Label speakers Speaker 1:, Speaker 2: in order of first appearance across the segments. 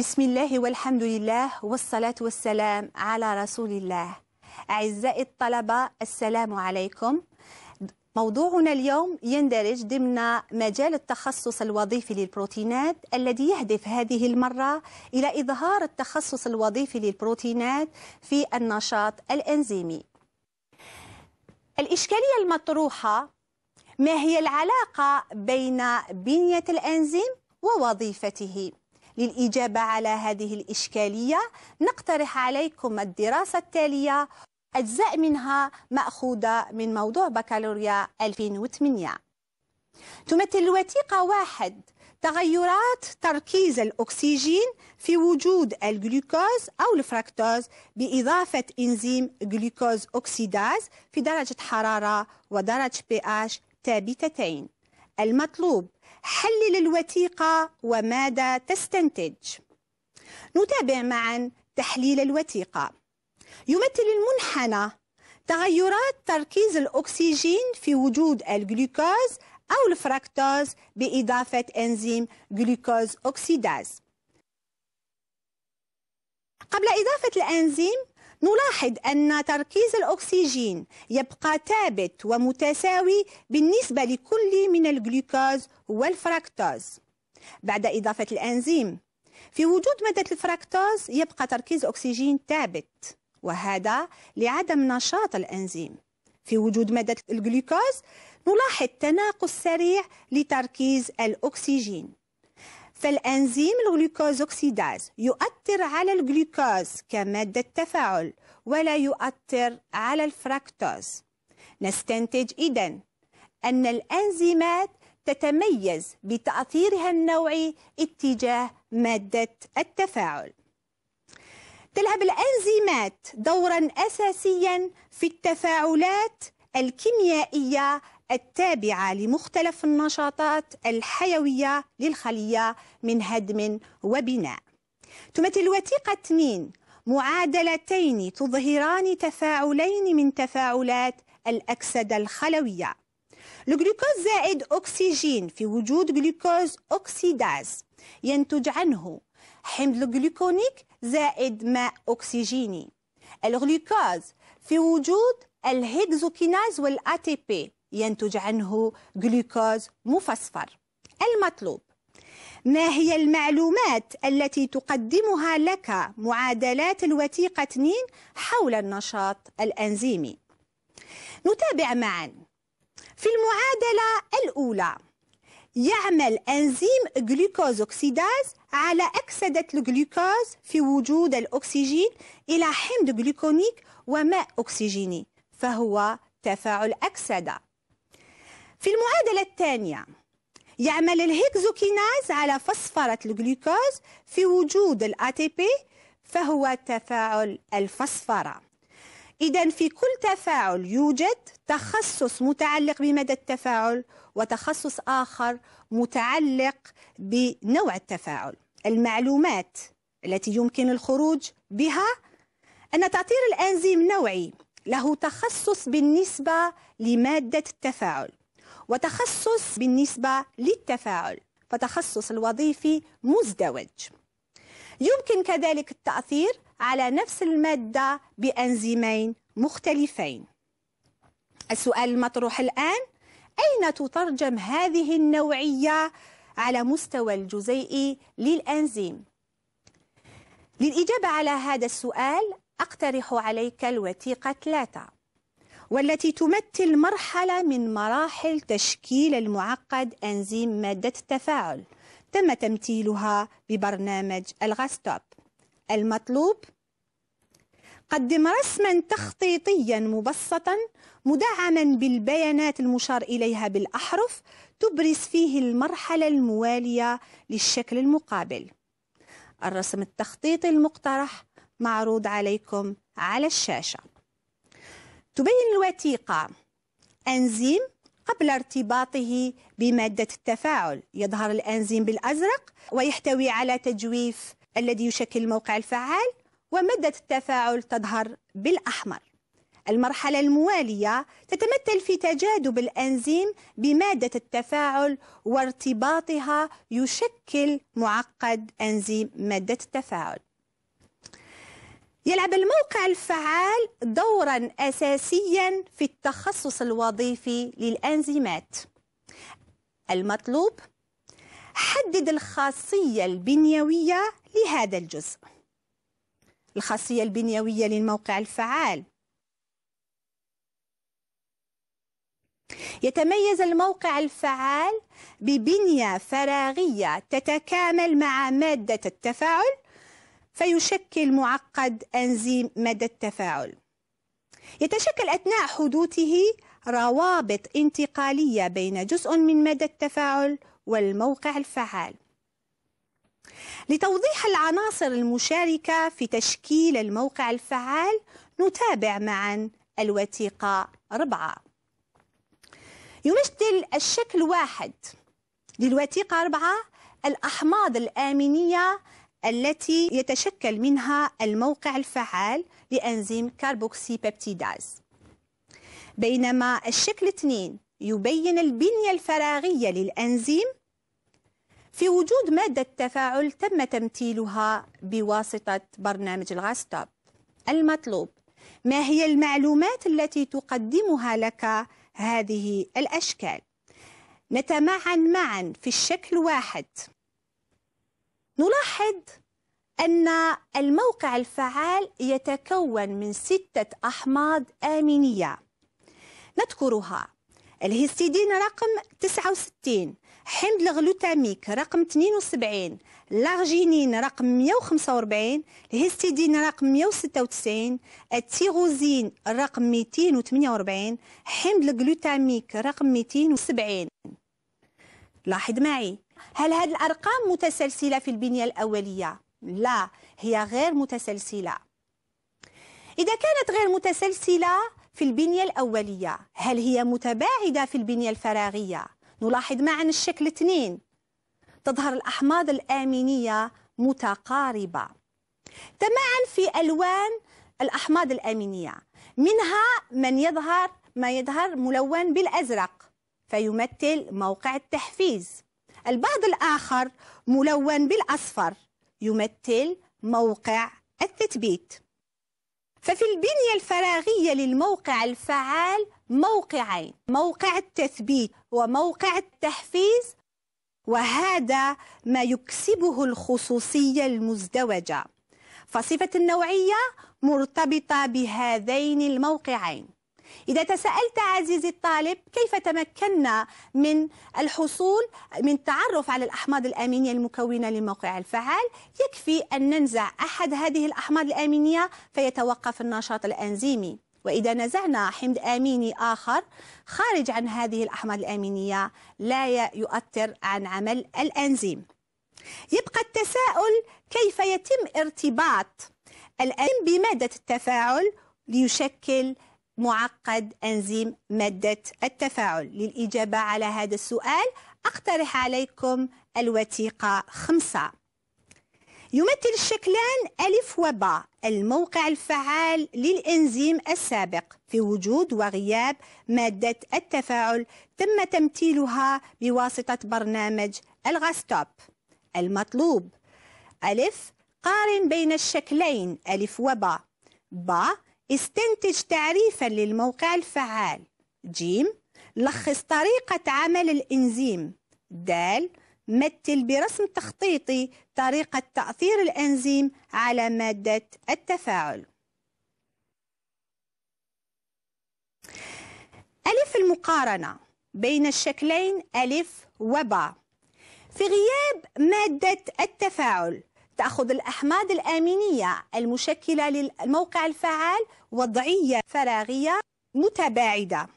Speaker 1: بسم الله والحمد لله والصلاة والسلام على رسول الله أعزائي الطلبة السلام عليكم موضوعنا اليوم يندرج ضمن مجال التخصص الوظيفي للبروتينات الذي يهدف هذه المرة إلى إظهار التخصص الوظيفي للبروتينات في النشاط الأنزيمي الإشكالية المطروحة ما هي العلاقة بين بنية الأنزيم ووظيفته؟ للإجابة على هذه الإشكالية نقترح عليكم الدراسة التالية أجزاء منها مأخوذة من موضوع بكالوريا 2008 تمثل الوثيقة واحد تغيرات تركيز الأكسجين في وجود الجلوكوز أو الفركتوز بإضافة إنزيم جلوكوز أكسيداز في درجة حرارة ودرجة pH ثابتتين المطلوب حلل الوثيقة وماذا تستنتج نتابع معا تحليل الوثيقة يمثل المنحنى تغيرات تركيز الأكسجين في وجود الجلوكوز أو الفركتوز بإضافة إنزيم جلوكوز أوكسيداز قبل إضافة الأنزيم نلاحظ أن تركيز الأكسجين يبقى ثابت ومتساوي بالنسبة لكل من الجلوكوز والفركتوز بعد إضافة الأنزيم في وجود مادة الفركتوز يبقى تركيز الأكسجين ثابت وهذا لعدم نشاط الأنزيم في وجود مادة الجلوكوز نلاحظ تناقص سريع لتركيز الأكسجين فالأنزيم الغلوكوز أوكسيداز يؤثر على الجلوكوز كمادة تفاعل ولا يؤثر على الفراكتوز نستنتج إذا أن الأنزيمات تتميز بتأثيرها النوعي اتجاه مادة التفاعل تلعب الأنزيمات دورا أساسيا في التفاعلات الكيميائية التابعة لمختلف النشاطات الحيوية للخلية من هدم وبناء تمثل وثيقة 2 معادلتين تظهران تفاعلين من تفاعلات الأكسدة الخلوية الجلوكوز زائد أكسجين في وجود جلوكوز أكسيداز ينتج عنه حمض الجلوكونيك زائد ماء أكسجيني الغلوكوز في وجود الهيكزوكيناز والأتي بي ينتج عنه جلوكوز مفسفر المطلوب ما هي المعلومات التي تقدمها لك معادلات الوثيقة 2 حول النشاط الأنزيمي نتابع معا في المعادلة الأولى يعمل أنزيم جلوكوز أكسيداز على أكسدة الجلوكوز في وجود الأكسجين إلى حمض جلوكونيك وماء أكسجيني فهو تفاعل أكسدة في المعادلة الثانية يعمل الهيكزوكيناز على فسفرة الجلوكوز في وجود الأتي بي فهو تفاعل الفسفرة إذا في كل تفاعل يوجد تخصص متعلق بمدى التفاعل وتخصص آخر متعلق بنوع التفاعل المعلومات التي يمكن الخروج بها أن تعطير الأنزيم نوعي له تخصص بالنسبة لمادة التفاعل وتخصص بالنسبة للتفاعل فتخصص الوظيفي مزدوج يمكن كذلك التأثير على نفس المادة بأنزيمين مختلفين السؤال المطروح الآن أين تترجم هذه النوعية على مستوى الجزيئي للأنزيم؟ للإجابة على هذا السؤال أقترح عليك الوثيقة 3 والتي تمثل مرحلة من مراحل تشكيل المعقد أنزيم مادة التفاعل تم تمثيلها ببرنامج الغاستوب المطلوب قدم رسما تخطيطيا مبسطا مدعما بالبيانات المشار إليها بالأحرف تبرز فيه المرحلة الموالية للشكل المقابل الرسم التخطيطي المقترح معروض عليكم على الشاشة تبين الوثيقة أنزيم قبل ارتباطه بمادة التفاعل يظهر الأنزيم بالأزرق ويحتوي على تجويف الذي يشكل الموقع الفعال ومادة التفاعل تظهر بالأحمر المرحلة الموالية تتمثل في تجاذب الأنزيم بمادة التفاعل وارتباطها يشكل معقد أنزيم مادة التفاعل يلعب الموقع الفعال دورا أساسيا في التخصص الوظيفي للأنزيمات المطلوب حدد الخاصية البنيوية لهذا الجزء الخاصية البنيوية للموقع الفعال يتميز الموقع الفعال ببنية فراغية تتكامل مع مادة التفاعل فيشكل معقد أنزيم مدى التفاعل يتشكل أثناء حدوثه روابط انتقالية بين جزء من مدى التفاعل والموقع الفعال لتوضيح العناصر المشاركة في تشكيل الموقع الفعال نتابع معا الوثيقة 4 يمثل الشكل واحد للوثيقة 4 الأحماض الآمينية التي يتشكل منها الموقع الفعال لأنزيم كاربوكسي بيبتيداز بينما الشكل 2 يبين البنية الفراغية للأنزيم في وجود مادة تفاعل تم تمثيلها بواسطة برنامج الغاستوب المطلوب ما هي المعلومات التي تقدمها لك هذه الأشكال؟ نتمعن معا في الشكل واحد نلاحظ أن الموقع الفعال يتكون من ستة أحماض آمينية نذكرها الهيستيدين رقم 69 حمض الغلوتاميك رقم 72 الارجينين رقم 145 الهيستيدين رقم 196 التيروزين رقم 248 حمض الغلوتاميك رقم 270 لاحظ معي هل هذه الأرقام متسلسلة في البنية الأولية؟ لا هي غير متسلسلة إذا كانت غير متسلسلة في البنية الأولية هل هي متباعدة في البنية الفراغية؟ نلاحظ معا الشكل 2 تظهر الأحماض الآمينية متقاربة تماعا في ألوان الأحماض الآمينية منها من يظهر ما يظهر ملون بالأزرق فيمثل موقع التحفيز البعض الآخر ملون بالأصفر يمثل موقع التثبيت ففي البنية الفراغية للموقع الفعال موقعين موقع التثبيت وموقع التحفيز وهذا ما يكسبه الخصوصية المزدوجة فصفة النوعية مرتبطة بهذين الموقعين إذا تساءلت عزيزي الطالب كيف تمكنا من الحصول من التعرف على الأحماض الأمينية المكونة لموقع الفعال يكفي أن ننزع أحد هذه الأحماض الأمينية فيتوقف النشاط الأنزيمي وإذا نزعنا حمض أميني آخر خارج عن هذه الأحماض الأمينية لا يؤثر عن عمل الأنزيم يبقى التساؤل كيف يتم ارتباط الأنزيم بمادة التفاعل ليشكل معقد أنزيم مادة التفاعل للإجابة على هذا السؤال أقترح عليكم الوثيقة خمسة يمثل الشكلان ألف وباء الموقع الفعال للإنزيم السابق في وجود وغياب مادة التفاعل تم تمثيلها بواسطة برنامج الغاستوب المطلوب ألف قارن بين الشكلين ألف وباء باء استنتج تعريفا للموقع الفعال ج لخص طريقة عمل الإنزيم د مثل برسم تخطيطي طريقة تأثير الإنزيم على مادة التفاعل ألف المقارنة بين الشكلين ألف وباء في غياب مادة التفاعل تأخذ الأحماض الآمينية المشكلة للموقع الفعال وضعية فراغية متباعدة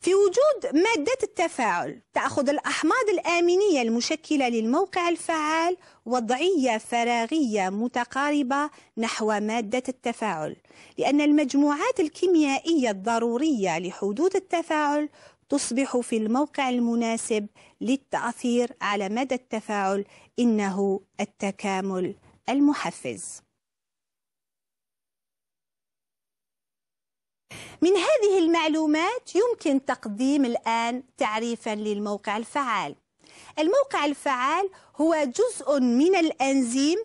Speaker 1: في وجود مادة التفاعل تأخذ الأحماض الآمينية المشكلة للموقع الفعال وضعية فراغية متقاربة نحو مادة التفاعل لأن المجموعات الكيميائية الضرورية لحدوث التفاعل تصبح في الموقع المناسب للتأثير على مدى التفاعل إنه التكامل المحفز من هذه المعلومات يمكن تقديم الآن تعريفا للموقع الفعال الموقع الفعال هو جزء من الأنزيم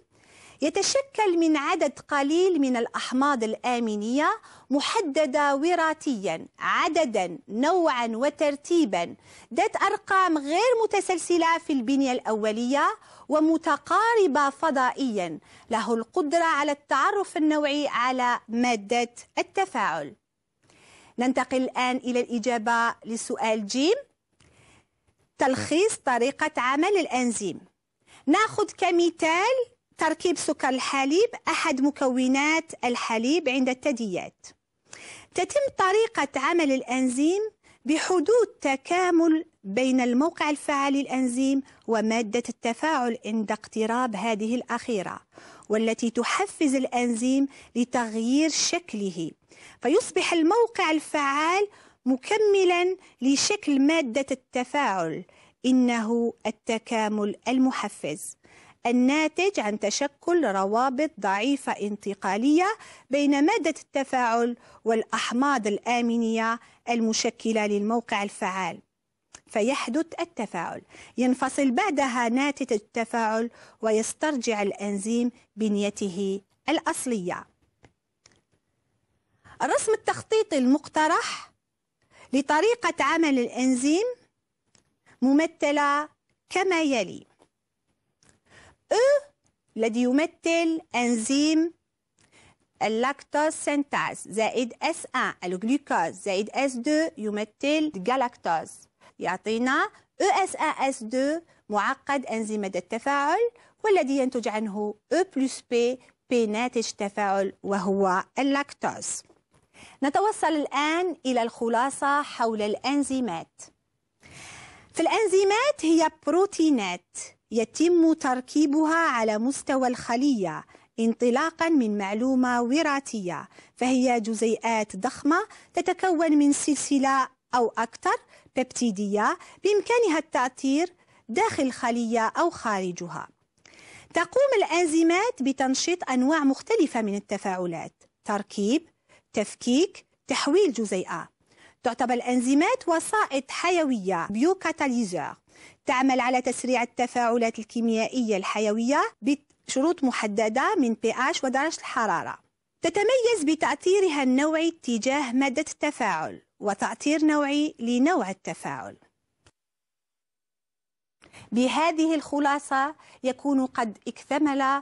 Speaker 1: يتشكل من عدد قليل من الأحماض الآمينية محددة وراثيا عددا نوعا وترتيبا ذات أرقام غير متسلسلة في البنية الأولية ومتقاربة فضائيا له القدرة على التعرف النوعي على مادة التفاعل ننتقل الآن إلى الإجابة لسؤال جيم تلخيص طريقة عمل الأنزيم ناخذ كمثال تركيب سكر الحليب أحد مكونات الحليب عند الثدييات تتم طريقة عمل الأنزيم بحدود تكامل بين الموقع الفعال للأنزيم ومادة التفاعل عند اقتراب هذه الأخيرة والتي تحفز الأنزيم لتغيير شكله فيصبح الموقع الفعال مكملا لشكل مادة التفاعل إنه التكامل المحفز الناتج عن تشكل روابط ضعيفة انتقالية بين مادة التفاعل والأحماض الآمنية المشكلة للموقع الفعال فيحدث التفاعل ينفصل بعدها ناتج التفاعل ويسترجع الأنزيم بنيته الأصلية الرسم التخطيطي المقترح لطريقة عمل الأنزيم ممثلة كما يلي E الذي يمثل أنزيم اللاكتوز سنتاز زائد اس 1 الجلوكوز زائد اس 2 يمثل الجلاكتاز يعطينا اس اس 2 معقد أنزيمة التفاعل والذي ينتج عنه أو e plus بي بي ناتج تفاعل وهو اللاكتوز نتوصل الآن إلى الخلاصة حول الأنزيمات فالأنزيمات هي بروتينات يتم تركيبها على مستوى الخلية انطلاقا من معلومة وراثية فهي جزيئات ضخمة تتكون من سلسلة أو أكثر بيبتيدية بإمكانها التأثير داخل الخلية أو خارجها تقوم الأنزيمات بتنشيط أنواع مختلفة من التفاعلات تركيب، تفكيك، تحويل جزيئة تعتبر الأنزيمات وسائط حيوية بيوكاتاليزور تعمل على تسريع التفاعلات الكيميائية الحيوية بشروط محددة من pH ودرجة الحرارة تتميز بتأثيرها النوعي تجاه مادة التفاعل وتأثير نوعي لنوع التفاعل بهذه الخلاصة يكون قد اكتمل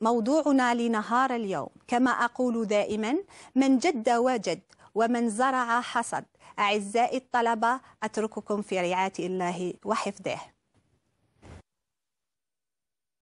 Speaker 1: موضوعنا لنهار اليوم كما أقول دائما من جد وجد ومن زرع حصد أعزائي الطلبة أترككم في رعاية الله وحفظه